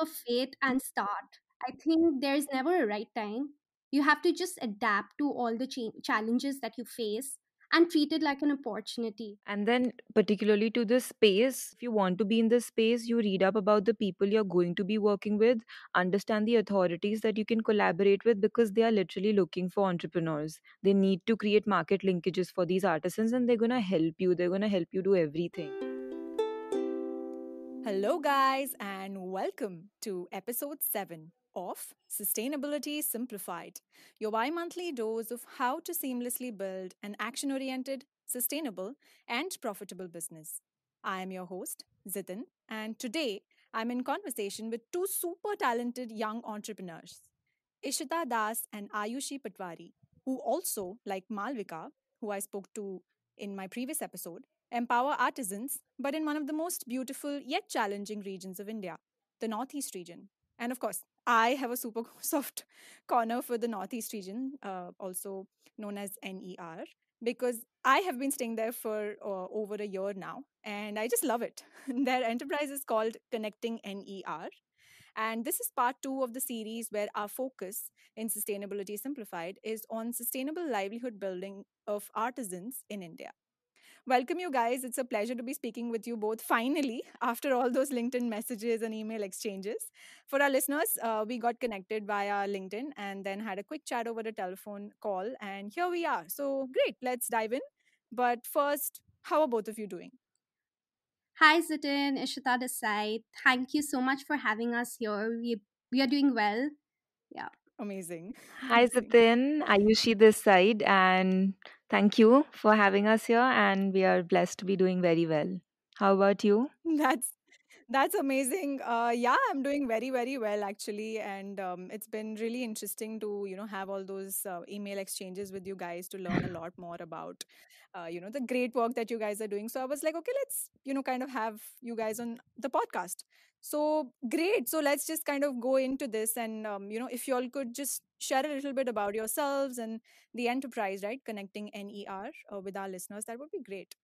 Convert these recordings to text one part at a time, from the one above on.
of faith and start. I think there's never a right time. You have to just adapt to all the cha- challenges that you face and treat it like an opportunity. And then, particularly to this space, if you want to be in this space, you read up about the people you're going to be working with, understand the authorities that you can collaborate with because they are literally looking for entrepreneurs. They need to create market linkages for these artisans and they're going to help you. They're going to help you do everything. Hello, guys, and welcome to episode 7 of Sustainability Simplified, your bi monthly dose of how to seamlessly build an action oriented, sustainable, and profitable business. I am your host, Zitin, and today I'm in conversation with two super talented young entrepreneurs, Ishita Das and Ayushi Patwari, who also, like Malvika, who I spoke to in my previous episode, empower artisans, but in one of the most beautiful yet challenging regions of India, the Northeast region. And of course, I have a super soft corner for the Northeast region, uh, also known as NER, because I have been staying there for uh, over a year now, and I just love it. Their enterprise is called Connecting NER. And this is part two of the series where our focus in Sustainability Simplified is on sustainable livelihood building of artisans in India welcome you guys. It's a pleasure to be speaking with you both finally after all those LinkedIn messages and email exchanges. For our listeners, uh, we got connected via LinkedIn and then had a quick chat over a telephone call, and here we are. So great, let's dive in. But first, how are both of you doing? Hi, Zitin, Ishita Desai. Thank you so much for having us here. We, we are doing well. Yeah. Amazing. Hi, Amazing. Ayushi this side. And thank you for having us here. And we are blessed to be doing very well. How about you? That's that's amazing. Uh, yeah, I'm doing very, very well actually, and um, it's been really interesting to you know have all those uh, email exchanges with you guys to learn a lot more about uh, you know the great work that you guys are doing. So I was like, okay, let's you know kind of have you guys on the podcast. So great. So let's just kind of go into this, and um, you know, if y'all could just share a little bit about yourselves and the enterprise, right? Connecting NER uh, with our listeners, that would be great.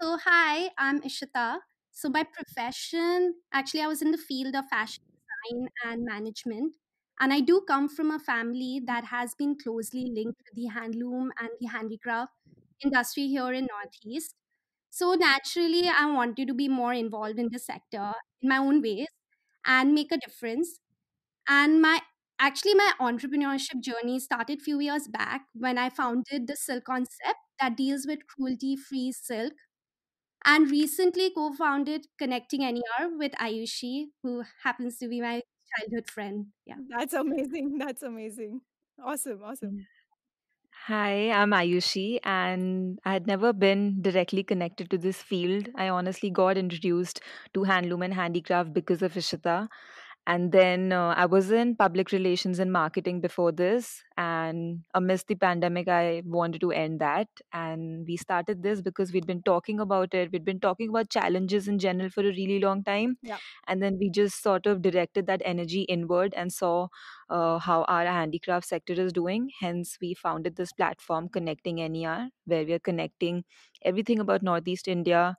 So hi, I'm Ishita. So by profession, actually, I was in the field of fashion design and management, and I do come from a family that has been closely linked with the handloom and the handicraft industry here in Northeast. So naturally, I wanted to be more involved in the sector in my own ways and make a difference. And my actually my entrepreneurship journey started few years back when I founded the Silk Concept that deals with cruelty-free silk and recently co-founded Connecting NER with Ayushi, who happens to be my childhood friend. Yeah. That's amazing. That's amazing. Awesome. Awesome. Hi, I'm Ayushi, and I had never been directly connected to this field. I honestly got introduced to handloom and handicraft because of Ishita. And then uh, I was in public relations and marketing before this. And amidst the pandemic, I wanted to end that. And we started this because we'd been talking about it. We'd been talking about challenges in general for a really long time. Yeah. And then we just sort of directed that energy inward and saw uh, how our handicraft sector is doing. Hence, we founded this platform, Connecting NER, where we are connecting everything about Northeast India.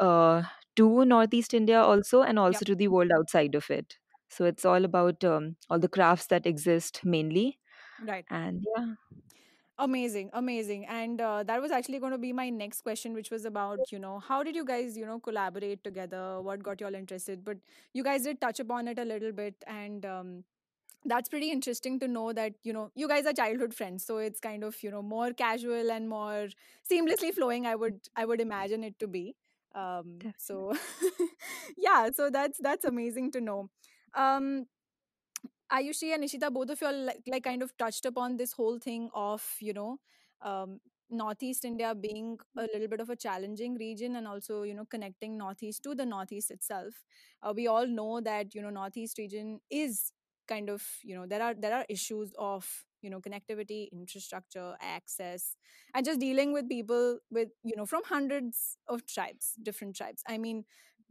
Uh, to Northeast India also, and also to the world outside of it. So it's all about um, all the crafts that exist mainly. Right. And yeah. Amazing, amazing. And uh, that was actually going to be my next question, which was about, you know, how did you guys, you know, collaborate together? What got you all interested? But you guys did touch upon it a little bit. And um, that's pretty interesting to know that you know you guys are childhood friends so it's kind of you know more casual and more seamlessly flowing i would i would imagine it to be um so yeah so that's that's amazing to know um, Ayushi and Ishita, both of you all like, like, kind of touched upon this whole thing of, you know, um, Northeast India being a mm. little bit of a challenging region and also, you know, connecting Northeast to the Northeast itself. Uh, we all know that, you know, Northeast region is kind of, you know, there are there are issues of, you know, connectivity, infrastructure, access, and just dealing with people with, you know, from hundreds of tribes, different tribes. I mean,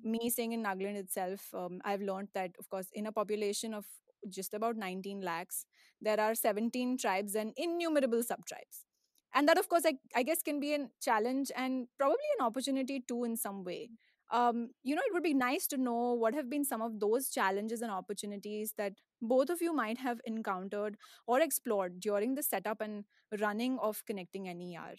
me saying in Nagaland itself, um, I've learned that, of course, in a population of just about 19 lakhs, there are 17 tribes and innumerable sub tribes. And that, of course, I, I guess can be a challenge and probably an opportunity too, in some way. Mm. Um, you know, it would be nice to know what have been some of those challenges and opportunities that both of you might have encountered or explored during the setup and running of Connecting NER.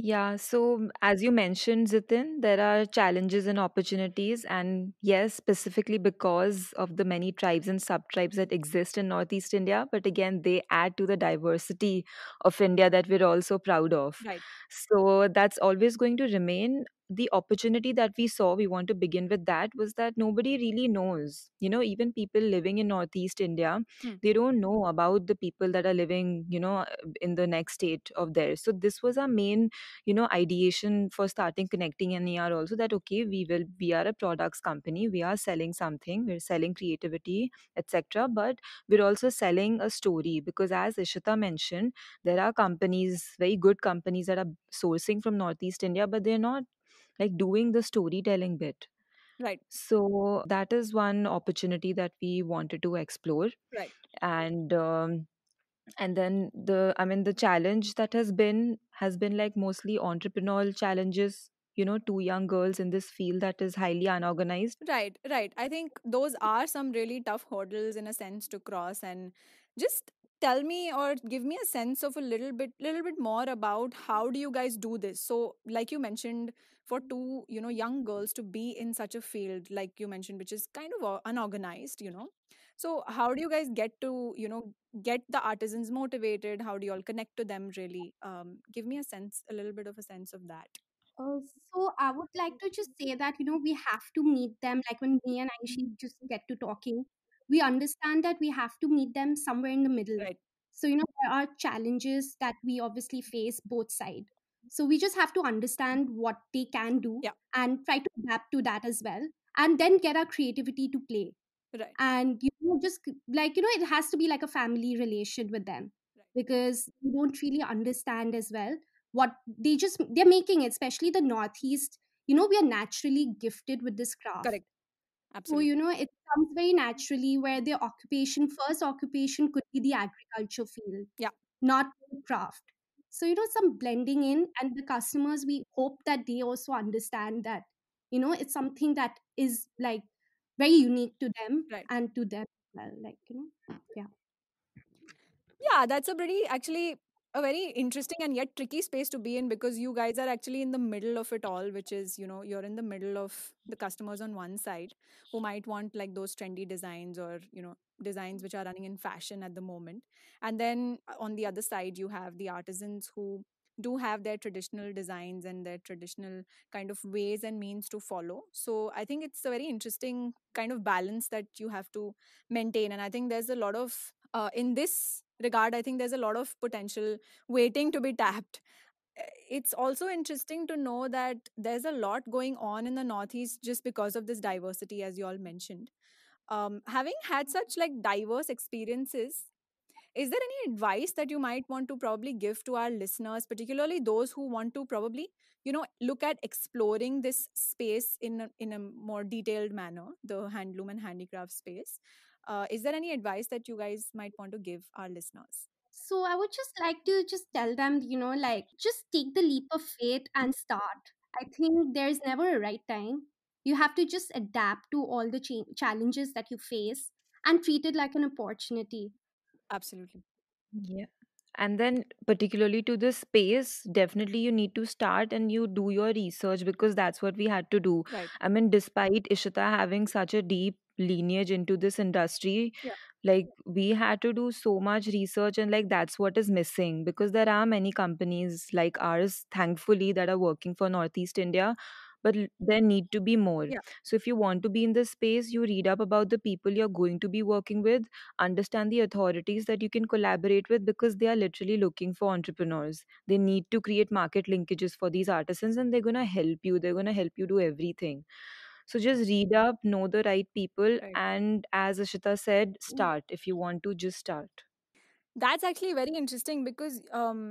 Yeah, so as you mentioned, Zitin, there are challenges and opportunities. And yes, specifically because of the many tribes and sub tribes that exist in Northeast India. But again, they add to the diversity of India that we're also proud of. Right. So that's always going to remain the opportunity that we saw we want to begin with that was that nobody really knows you know even people living in northeast india Hmm. they don't know about the people that are living you know in the next state of theirs so this was our main you know ideation for starting connecting and also that okay we will we are a products company we are selling something we're selling creativity etc but we're also selling a story because as ishita mentioned there are companies very good companies that are sourcing from northeast india but they're not like doing the storytelling bit right so that is one opportunity that we wanted to explore right and um, and then the i mean the challenge that has been has been like mostly entrepreneurial challenges you know two young girls in this field that is highly unorganized right right i think those are some really tough hurdles in a sense to cross and just tell me or give me a sense of a little bit little bit more about how do you guys do this so like you mentioned for mm-hmm. two you know young girls to be in such a field like you mentioned which is kind of uh, unorganized you know so how do you guys get to you know get the artisans motivated how do you all connect to them really um, give me a sense a little bit of a sense of that uh, so I would like to just say that you know we have to meet them. Like when me and Aishi just mm-hmm. get to talking, we understand that we have to meet them somewhere in the middle right. so you know there are challenges that we obviously face both side so we just have to understand what they can do yeah. and try to adapt to that as well and then get our creativity to play right and you know just like you know it has to be like a family relation with them right. because you don't really understand as well what they just they're making especially the northeast you know we are naturally gifted with this craft correct Absolutely. So, you know, it comes very naturally where their occupation, first occupation could be the agriculture field, yeah. not craft. So, you know, some blending in, and the customers, we hope that they also understand that, you know, it's something that is like very unique to them right. and to them well. Like, you know, yeah yeah that's a pretty actually a very interesting and yet tricky space to be in because you guys are actually in the middle of it all which is you know you're in the middle of the customers on one side who might want like those trendy designs or you know designs which are running in fashion at the moment and then uh, on the other side you have the artisans who do have their traditional designs and their traditional kind of ways and means to follow. So I think it's a very interesting kind of balance that you have to maintain. And I think there's a lot of, uh, in this regard, I think there's a lot of potential waiting to be tapped. Eh, it's also interesting to know that there's a lot going on in the Northeast just because of this diversity, as you all mentioned. Um, having had such like diverse experiences, is there any advice that you might want to probably give to our listeners particularly those who want to probably you know look at exploring this space in a, in a more detailed manner the handloom and handicraft space uh, is there any advice that you guys might want to give our listeners so i would just like to just tell them you know like just take the leap of faith and start i think there's never a right time you have to just adapt to all the cha- challenges that you face and treat it like an opportunity absolutely yeah and then particularly to this space definitely you need to start and you do your research because that's what we had to do right. i mean despite ishita having such a deep lineage into this industry Yeah. like we had to do so much research and like that's what is missing because there are many companies like ours thankfully that are working for northeast india but there need to be more Yeah. so if you want to be in this space you read up about the people you're going to be working with understand the authorities that you can collaborate with because they are literally looking for entrepreneurs they need to create market linkages for these artisans and they're going to help you they're going to help you do everything so just read up, know the right people, right. and as Ashita said, mm-hmm. start if you want to, just start. That's actually very interesting because um,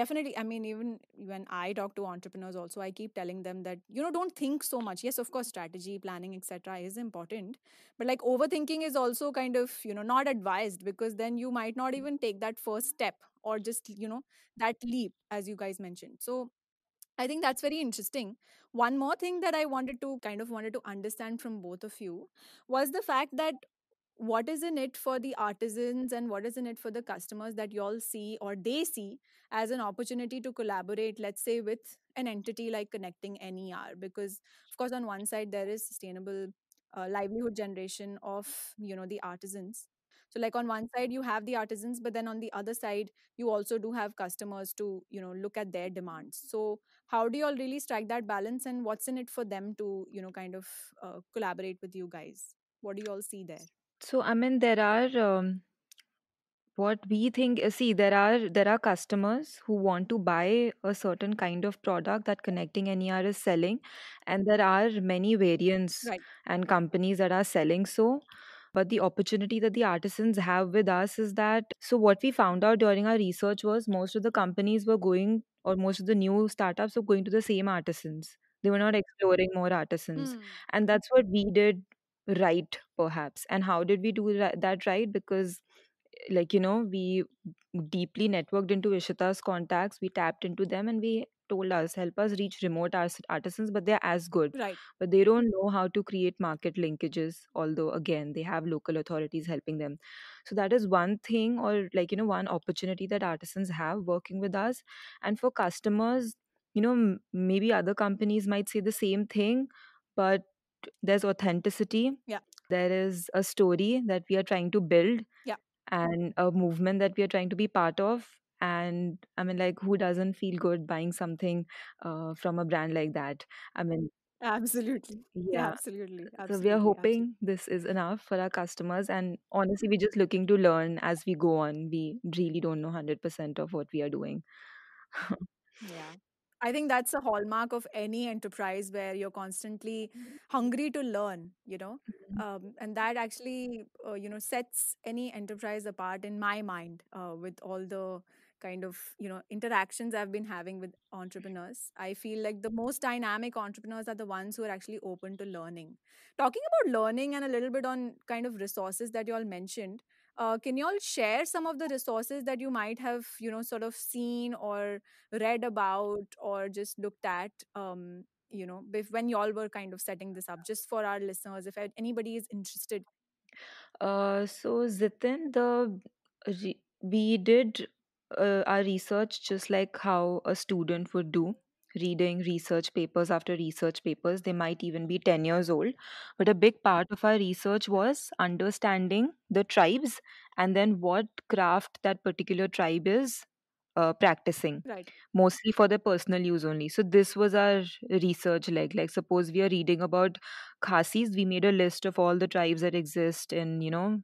definitely i mean even when i talk to entrepreneurs also i keep telling them that you know don't think so much yes of course strategy planning etc is important but like overthinking is also kind of you know not advised because then you might not mm. even take that first step or just you know that leap as you guys mentioned so I think that's very interesting. One more thing that I wanted to kind of wanted to understand from both of you was the fact that what is in it for the artisans and what is in it for the customers that y'all see or they see as an opportunity to collaborate let's say with an entity like connecting ner because of course on one side there is sustainable uh, livelihood generation of you know the artisans so like on one side you have the artisans but then on the other side you also do have customers to you know look at their demands so how do you all really strike that balance and what's in it for them to you know kind of uh, collaborate with you guys what do you all see there so i mean there are um, what we think uh, see there are there are customers who want to buy a certain kind of product that connecting ner is selling and there are many variants right. and companies that are selling so but the opportunity that the artisans have with us is that so, what we found out during our research was most of the companies were going, or most of the new startups were going to the same artisans. They were not exploring more artisans. Mm. And that's what we did right, perhaps. And how did we do that right? Because like you know we deeply networked into ishita's contacts we tapped into them and we told us help us reach remote artisans but they're as good Right. but they don't know how to create market linkages although again they have local authorities helping them so that is one thing or like you know one opportunity that artisans have working with us and for customers you know m- maybe other companies might say the same thing but there's authenticity Yeah. there is a story that we are trying to build Yeah. and a movement that we are trying to be part of and i mean like who doesn't feel good buying something uh, from a brand like that i mean Absolutely. Yeah. Absolutely. So we are Absolutely. hoping this is enough for our customers. And honestly, we're just looking to learn as we go on. We really don't know 100% of what we are doing. Yeah. I think that's a hallmark of any enterprise where you're constantly mm-hmm. hungry to learn, you know, mm-hmm. um, and that actually, uh, you know, sets any enterprise apart in my mind uh, with all the kind of you know interactions i've been having with entrepreneurs i feel like the most dynamic entrepreneurs are the ones who are actually open to learning talking about learning and a little bit on kind of resources that you all mentioned uh, can you all share some of the resources that you might have you know sort of seen or read about or just looked at um, you know if, when y'all were kind of setting this up just for our listeners if anybody is interested uh, so zitin the we did uh, our research just like how a student would do reading research papers after research papers they might even be 10 years old but a big part of our research was understanding the tribes and then what craft that particular tribe is uh, practicing Right. mostly for their personal use only so this was our research leg like suppose we are reading about khasis we made a list of all the tribes that exist in you know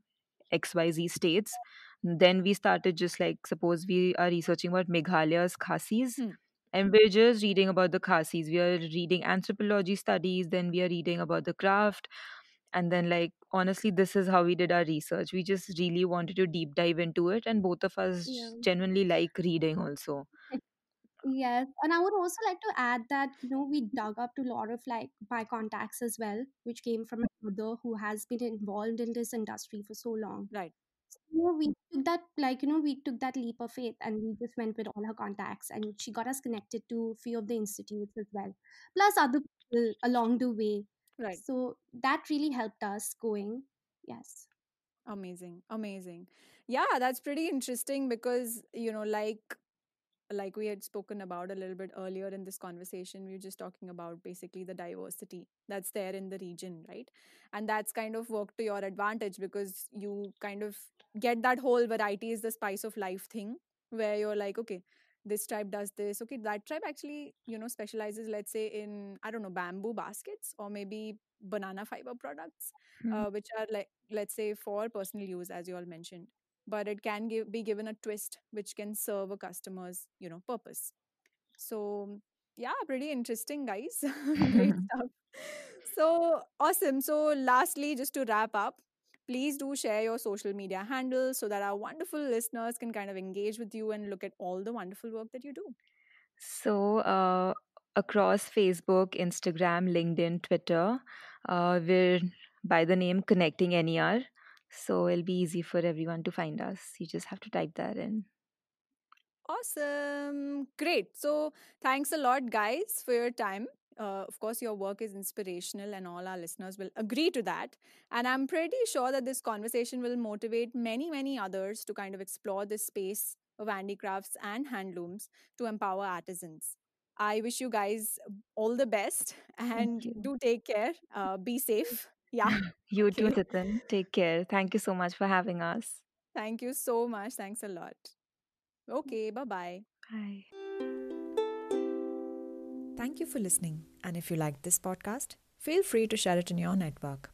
xyz states then we started just like, suppose we are researching about Meghalaya's Khasis, Hmm. and we're just reading about the Khasis. We are reading anthropology studies, then we are reading about the craft. And then, like, honestly, this is how we did our research. We just really wanted to deep dive into it, and both of Yeah. us genuinely like reading also. Yes, and I would also like to add that you know we dug up to a lot of like by contacts as well, which came from a mother who has been involved in this industry for so long. Right you know, we took that like you know we took that leap of faith and we just went with all her contacts and she got us connected to few of the institutes as well plus other people along the way right so that really helped us going yes amazing amazing yeah that's pretty interesting because you know like like we had spoken about a little bit earlier in this conversation, we were just talking about basically the diversity that's there in the region, right? And that's kind of worked to your advantage because you kind of get that whole variety is the spice of life thing where you're like, okay, this tribe does this. Okay, that tribe actually, you know, specializes, let's say, in, I don't know, bamboo baskets or maybe banana fiber products, mm-hmm. uh, which are like, let's say, for personal use, as you all mentioned but it can give, be given a twist which can serve a customer's you know purpose so yeah pretty interesting guys great stuff so awesome so lastly just to wrap up please do share your social media handles so that our wonderful listeners can kind of engage with you and look at all the wonderful work that you do so uh, across facebook instagram linkedin twitter uh, we're by the name connecting ner so it'll be easy for everyone to find us. You just have to type that in. Awesome. Great. So thanks a lot, guys, for your time. Uh, of course, your work is inspirational, and all our listeners will agree to that. And I'm pretty sure that this conversation will motivate many, many others to kind of explore this space of handicrafts and handlooms to empower artisans. I wish you guys all the best and do take care. Uh, be safe. Yeah. you too, Okay. Take care. Thank you so much for having us. Thank you so much. Thanks a lot. Mm. Okay. Bye bye. Bye. Thank you for listening. And if you liked this podcast, feel free to share it in your network.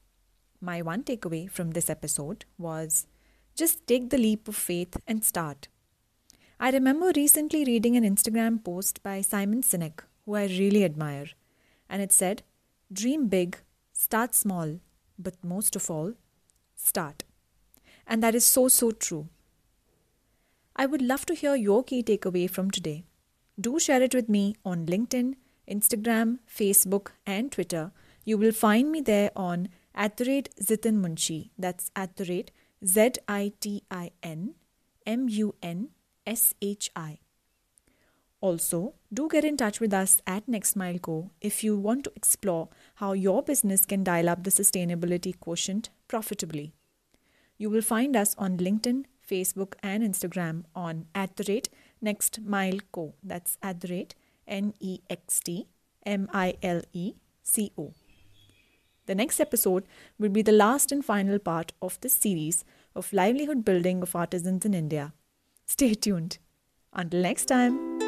My one takeaway from this episode was just take the leap of faith and start. I remember recently reading an Instagram post by Simon Sinek, who I really admire, and it said, Dream big, Start small, but most of all, start. And that is so, so true. I would love to hear your key takeaway from today. Do share it with me on LinkedIn, Instagram, Facebook, and Twitter. You will find me there on at the rate Zitin Munshi. That's at the rate Z I T I N M U N S H I. Also, do get in touch with us at NextMileCo if you want to explore how your business can dial up the sustainability quotient profitably. You will find us on LinkedIn, Facebook, and Instagram on at the rate That's at the rate N E X T M I L E C O. The next episode will be the last and final part of this series of livelihood building of artisans in India. Stay tuned. Until next time.